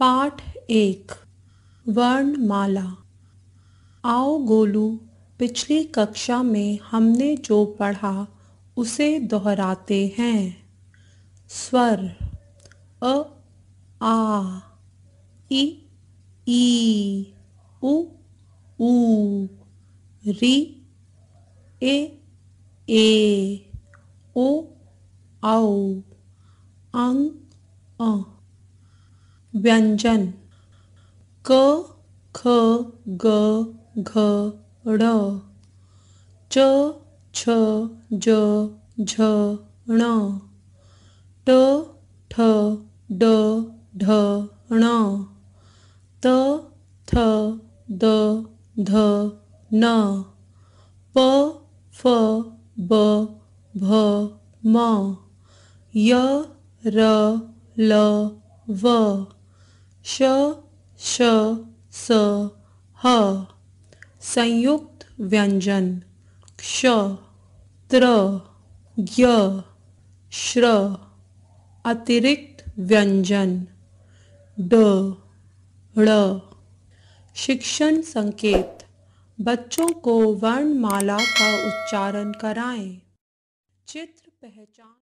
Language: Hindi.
पाठ एक वर्णमाला आओ गोलू पिछली कक्षा में हमने जो पढ़ा उसे दोहराते हैं स्वर अ आ इ ई उ ऊ री ए ए ओ औ अंग अ व्यंजन क ख ग घ ड़ च छ ज झ ण ट ठ ड ढ ण त थ द ध न प फ ब भ म य र ल v श श स ह संयुक्त व्यंजन क्ष त्र ज्ञ श्र अतिरिक्त व्यंजन ड ड़ शिक्षण संकेत बच्चों को वर्णमाला का उच्चारण कराएं चित्र पहचान